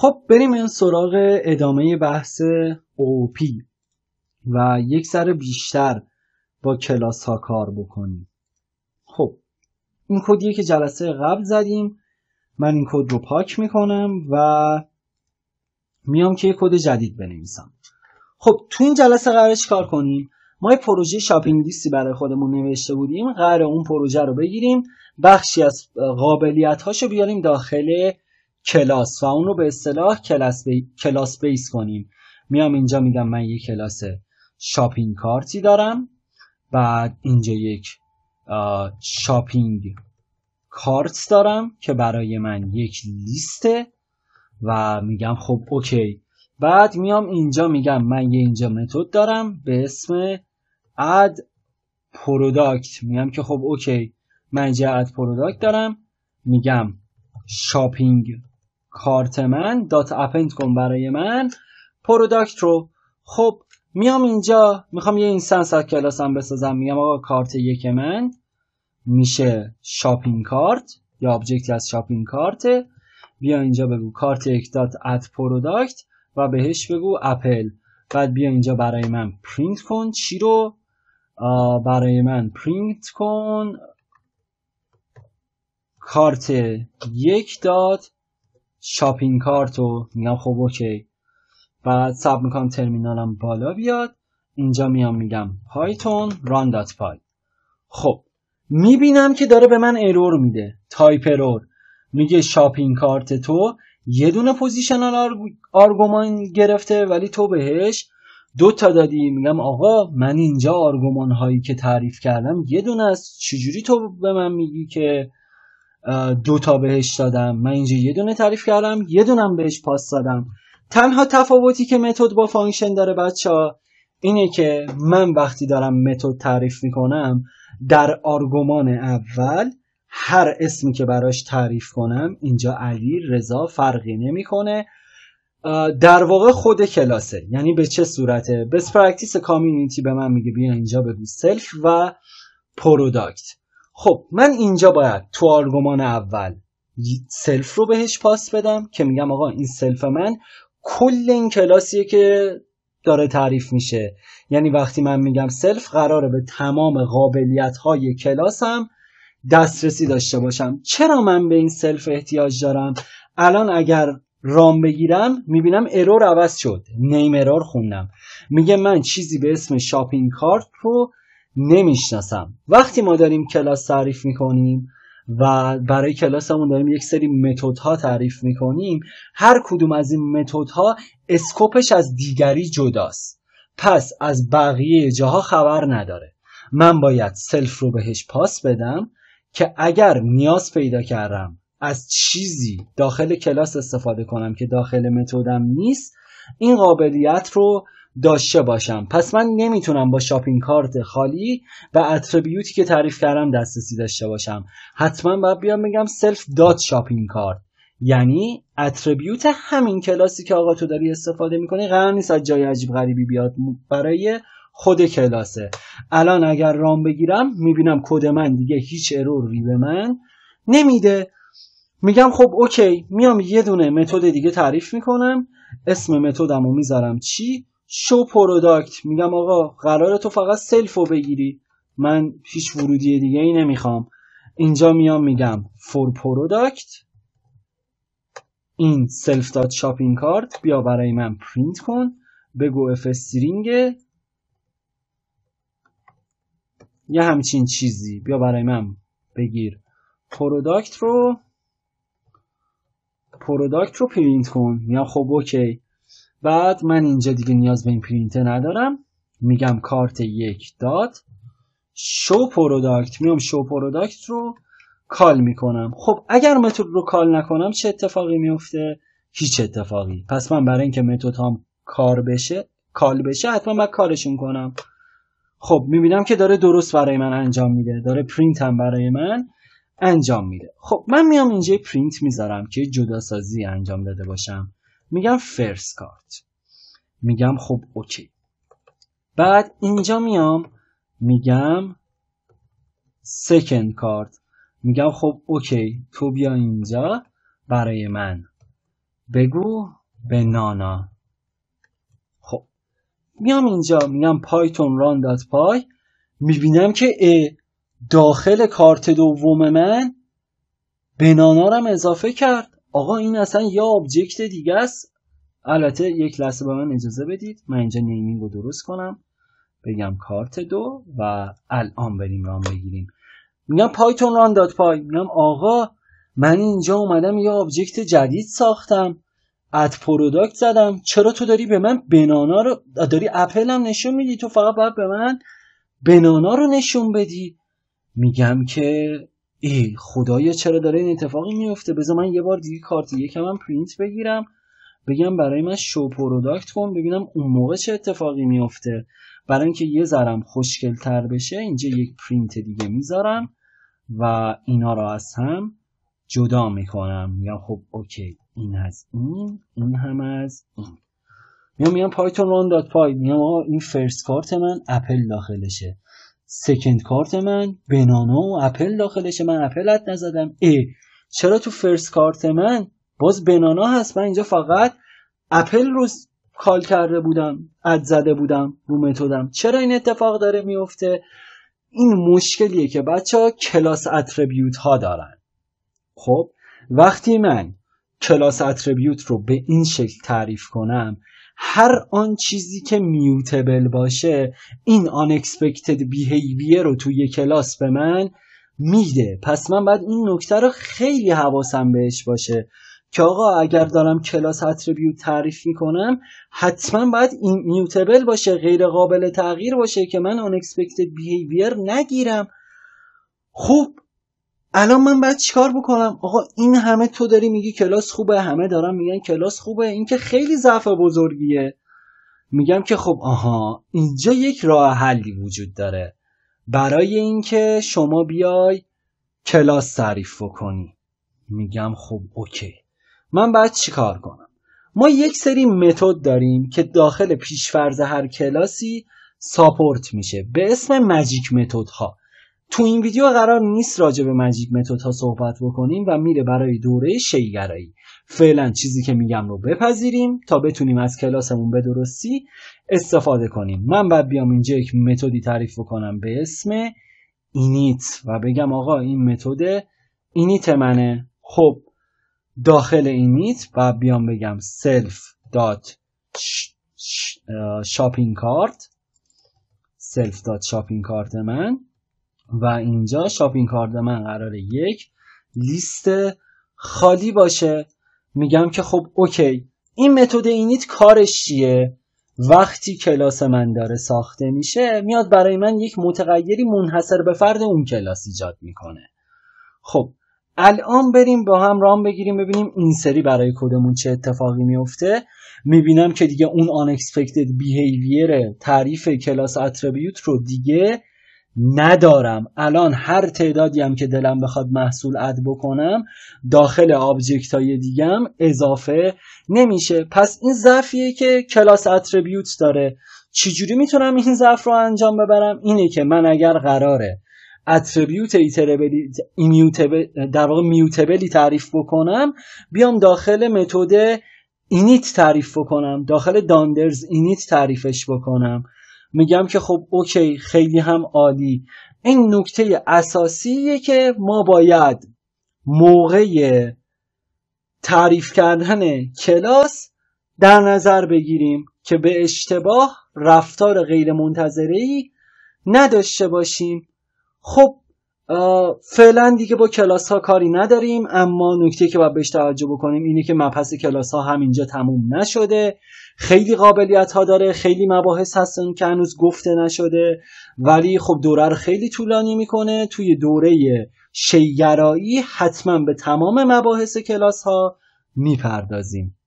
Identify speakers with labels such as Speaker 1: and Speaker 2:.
Speaker 1: خب بریم سراغ ادامه بحث اوپی و یک سر بیشتر با کلاس ها کار بکنیم خب این کودیه که جلسه قبل زدیم من این کد رو پاک میکنم و میام که یه کد جدید بنویسم خب تو این جلسه قرار کار کنیم ما یه پروژه شاپینگ لیستی برای خودمون نوشته بودیم قرار اون پروژه رو بگیریم بخشی از قابلیت هاشو بیاریم داخل کلاس و اون رو به اصطلاح کلاس, بی... کلاس بیس کنیم میام اینجا میگم من یک کلاس شاپینگ کارتی دارم بعد اینجا یک شاپینگ کارت دارم که برای من یک لیسته و میگم خب اوکی بعد میام اینجا میگم من یه اینجا متد دارم به اسم اد پروداکت میگم که خب اوکی من اینجا اد پروداکت دارم میگم شاپینگ کارت من دات کن برای من پروداکت رو خب میام اینجا میخوام یه اینستنس از کلاسم بسازم میگم آقا کارت یک من میشه شاپینگ کارت یا آبجکتی از شاپینگ کارت بیا اینجا بگو کارت یک دات ات پروداکت و بهش بگو اپل بعد بیا اینجا برای من پرینت کن چی رو برای من پرینت کن کارت یک دات شاپینگ کارت و میگم خب اوکی بعد سب میکنم ترمینالم بالا بیاد اینجا میام میگم پایتون ران دات پای خب میبینم که داره به من ارور میده تایپ ارور میگه شاپینگ کارت تو یه دونه پوزیشنال آرگ... آرگومان گرفته ولی تو بهش دو تا دادی میگم آقا من اینجا آرگومان هایی که تعریف کردم یه دونه است چجوری تو به من میگی که دو تا بهش دادم من اینجا یه دونه تعریف کردم یه دونم بهش پاس دادم تنها تفاوتی که متد با فانکشن داره بچه ها اینه که من وقتی دارم متد تعریف میکنم در آرگومان اول هر اسمی که براش تعریف کنم اینجا علی رضا فرقی نمیکنه در واقع خود کلاسه یعنی به چه صورته بس پرکتیس کامیونیتی به من میگه بیا اینجا بگو سلف و پروداکت خب من اینجا باید تو آرگومان اول سلف رو بهش پاس بدم که میگم آقا این سلف من کل این کلاسیه که داره تعریف میشه یعنی وقتی من میگم سلف قراره به تمام قابلیت های کلاسم دسترسی داشته باشم چرا من به این سلف احتیاج دارم الان اگر رام بگیرم میبینم ارور عوض شد نیم ارور خوندم میگه من چیزی به اسم شاپینگ کارت رو نمیشناسم وقتی ما داریم کلاس تعریف میکنیم و برای کلاسمون داریم یک سری متد ها تعریف میکنیم هر کدوم از این متود ها اسکوپش از دیگری جداست پس از بقیه جاها خبر نداره من باید سلف رو بهش پاس بدم که اگر نیاز پیدا کردم از چیزی داخل کلاس استفاده کنم که داخل متدم نیست این قابلیت رو داشته باشم پس من نمیتونم با شاپینگ کارت خالی و اتریبیوتی که تعریف کردم دسترسی داشته باشم حتما باید بیام بگم سلف دات شاپینگ کارت یعنی اتریبیوت همین کلاسی که آقا تو داری استفاده میکنی قرار نیست از جای عجیب غریبی بیاد برای خود کلاسه الان اگر رام بگیرم میبینم کد من دیگه هیچ اروری به من نمیده میگم خب اوکی میام یه دونه متد دیگه تعریف میکنم اسم متدم میذارم چی شو پروداکت میگم آقا قرار تو فقط سلفو بگیری من هیچ ورودی دیگه ای نمیخوام اینجا میام میگم فور پروداکت این سلف شاپینگ کارت بیا برای من پرینت کن بگو اف استرینگ یه همچین چیزی بیا برای من بگیر پروداکت رو پروداکت رو پرینت کن یا خب اوکی بعد من اینجا دیگه نیاز به این پرینته ندارم میگم کارت یک داد شو پروداکت میام شو پروداکت رو کال میکنم خب اگر متد رو کال نکنم چه اتفاقی میفته هیچ اتفاقی پس من برای اینکه متد هم کار بشه کال بشه حتما من کارشون کنم خب میبینم که داره درست برای من انجام میده داره پرینت هم برای من انجام میده خب من میام اینجا پرینت میذارم که جدا سازی انجام داده باشم میگم فرست کارت میگم خب اوکی بعد اینجا میام میگم سکند کارت میگم خب اوکی تو بیا اینجا برای من بگو به نانا خب میام اینجا میگم پایتون ران دات پای میبینم که داخل کارت دوم من بنانا رم اضافه کرد آقا این اصلا یه آبجکت دیگه است البته یک لحظه به من اجازه بدید من اینجا نیمینگ رو درست کنم بگم کارت دو و الان بریم ران بگیریم میگم پایتون ران داد پای میگم آقا من اینجا اومدم یه آبجکت جدید ساختم اد پروداکت زدم چرا تو داری به من بنانا رو داری اپل هم نشون میدی تو فقط باید به من بنانا رو نشون بدی میگم که ای خدایا چرا داره این اتفاقی میفته بذار من یه بار دیگه کارت یکم هم پرینت بگیرم بگم برای من شو پروداکت کن ببینم اون موقع چه اتفاقی میفته برای اینکه یه ذرم خوشکل تر بشه اینجا یک پرینت دیگه میذارم و اینا رو از هم جدا میکنم یا خب اوکی این از این این هم از این میام میام پایتون ران دات پای میام این فرست کارت من اپل داخلشه سکند کارت من بنانا و اپل داخلشه من اپل حد نزدم ای چرا تو فرست کارت من باز بنانا هست من اینجا فقط اپل رو کال کرده بودم اد زده بودم رو متدم چرا این اتفاق داره میفته این مشکلیه که بچه ها کلاس اتریبیوت ها دارن خب وقتی من کلاس اتریبیوت رو به این شکل تعریف کنم هر آن چیزی که میوتبل باشه این unexpected behavior رو توی کلاس به من میده پس من باید این نکته رو خیلی حواسم بهش باشه که آقا اگر دارم کلاس اتریبیوت تعریف میکنم حتما باید این میوتبل باشه غیر قابل تغییر باشه که من unexpected behavior نگیرم خوب الان من باید چیکار بکنم آقا این همه تو داری میگی کلاس خوبه همه دارن میگن کلاس خوبه این که خیلی ضعف بزرگیه میگم که خب آها اینجا یک راه حلی وجود داره برای اینکه شما بیای کلاس تعریف بکنی میگم خب اوکی من باید چیکار کنم ما یک سری متد داریم که داخل پیشفرز هر کلاسی ساپورت میشه به اسم مجیک متد ها تو این ویدیو قرار نیست راجع به مجیک متد ها صحبت بکنیم و میره برای دوره شیگرایی فعلا چیزی که میگم رو بپذیریم تا بتونیم از کلاسمون به درستی استفاده کنیم من بعد بیام اینجا یک متدی تعریف بکنم به اسم اینیت و بگم آقا این متد اینیت منه خب داخل اینیت و بیام بگم سلف دات شاپینگ کارت کارت من و اینجا شاپینگ کارد من قراره یک لیست خالی باشه میگم که خب اوکی این متد اینیت کارش چیه وقتی کلاس من داره ساخته میشه میاد برای من یک متغیری منحصر به فرد اون کلاس ایجاد میکنه خب الان بریم با هم رام بگیریم ببینیم این سری برای کدمون چه اتفاقی میفته میبینم که دیگه اون unexpected behavior تعریف کلاس attribute رو دیگه ندارم الان هر تعدادی هم که دلم بخواد محصول اد بکنم داخل آبجکت های دیگم اضافه نمیشه پس این ضعفیه که کلاس اتریبیوت داره چجوری میتونم این ضعف رو انجام ببرم اینه که من اگر قراره اتریبیوت در واقع میوتبلی تعریف بکنم بیام داخل متد اینیت تعریف بکنم داخل داندرز اینیت تعریفش بکنم میگم که خب اوکی خیلی هم عالی این نکته اساسیه که ما باید موقع تعریف کردن کلاس در نظر بگیریم که به اشتباه رفتار غیر منتظری نداشته باشیم خب فعلا دیگه با کلاس ها کاری نداریم اما نکته که باید بهش توجه بکنیم اینه که مبحث کلاس ها همینجا تموم نشده خیلی قابلیت ها داره خیلی مباحث هستن که هنوز گفته نشده ولی خب دوره رو خیلی طولانی میکنه توی دوره شیگرایی حتما به تمام مباحث کلاس ها میپردازیم